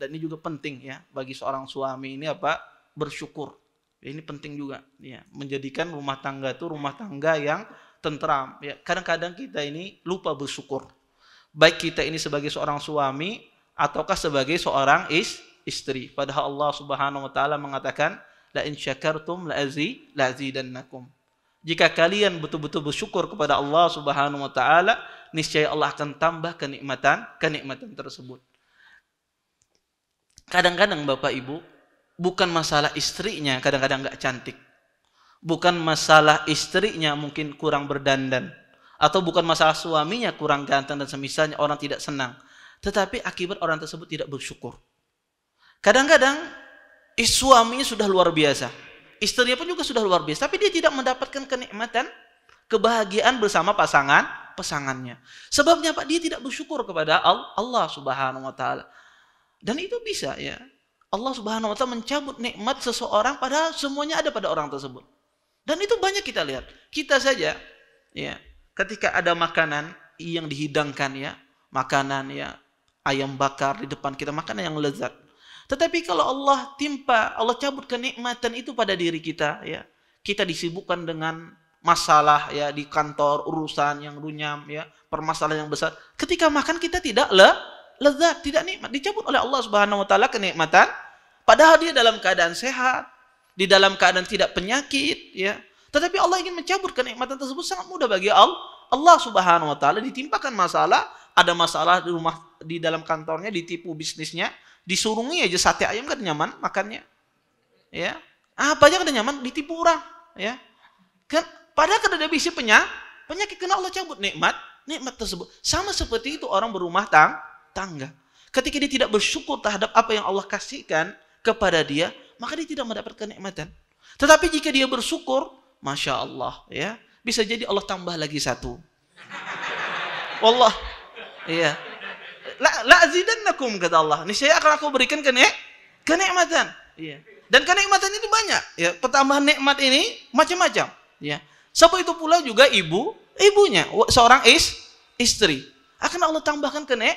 dan ini juga penting ya bagi seorang suami ini apa bersyukur ini penting juga ya menjadikan rumah tangga itu rumah tangga yang tentram ya kadang-kadang kita ini lupa bersyukur baik kita ini sebagai seorang suami ataukah sebagai seorang is istri padahal Allah Subhanahu wa taala mengatakan la in syakartum la azi la azidannakum jika kalian betul-betul bersyukur kepada Allah Subhanahu wa taala niscaya Allah akan tambah kenikmatan kenikmatan tersebut Kadang-kadang Bapak Ibu, bukan masalah istrinya kadang-kadang nggak cantik. Bukan masalah istrinya mungkin kurang berdandan. Atau bukan masalah suaminya kurang ganteng dan semisalnya orang tidak senang. Tetapi akibat orang tersebut tidak bersyukur. Kadang-kadang suaminya sudah luar biasa. Istrinya pun juga sudah luar biasa. Tapi dia tidak mendapatkan kenikmatan, kebahagiaan bersama pasangan, pasangannya. Sebabnya Pak, dia tidak bersyukur kepada Allah subhanahu wa ta'ala. Dan itu bisa ya. Allah Subhanahu wa taala mencabut nikmat seseorang padahal semuanya ada pada orang tersebut. Dan itu banyak kita lihat. Kita saja ya, ketika ada makanan yang dihidangkan ya, makanan ya, ayam bakar di depan kita, makanan yang lezat. Tetapi kalau Allah timpa, Allah cabut kenikmatan itu pada diri kita ya. Kita disibukkan dengan masalah ya di kantor, urusan yang runyam ya, permasalahan yang besar. Ketika makan kita tidak le lezat, tidak nikmat. Dicabut oleh Allah Subhanahu wa taala kenikmatan padahal dia dalam keadaan sehat, di dalam keadaan tidak penyakit, ya. Tetapi Allah ingin mencabut kenikmatan tersebut sangat mudah bagi Allah. Allah Subhanahu wa taala ditimpakan masalah, ada masalah di rumah di dalam kantornya, ditipu bisnisnya, disurungi aja sate ayam kan nyaman makannya. Ya. Apa aja kan nyaman ditipu orang, ya. Kan padahal kada ada bisa penyakit penyakit kena Allah cabut nikmat nikmat tersebut. Sama seperti itu orang berumah tangga tangga. Ketika dia tidak bersyukur terhadap apa yang Allah kasihkan kepada dia, maka dia tidak mendapatkan nikmatan. Tetapi jika dia bersyukur, masya Allah, ya bisa jadi Allah tambah lagi satu. Allah, ya. La, la azidannakum kata Allah. Ini saya akan aku berikan kenik kenikmatan. Iya. Dan kenikmatan itu banyak. Ya, pertambahan nikmat ini macam-macam. Ya. Sebab itu pula juga ibu, ibunya seorang is, istri akan Allah tambahkan kenek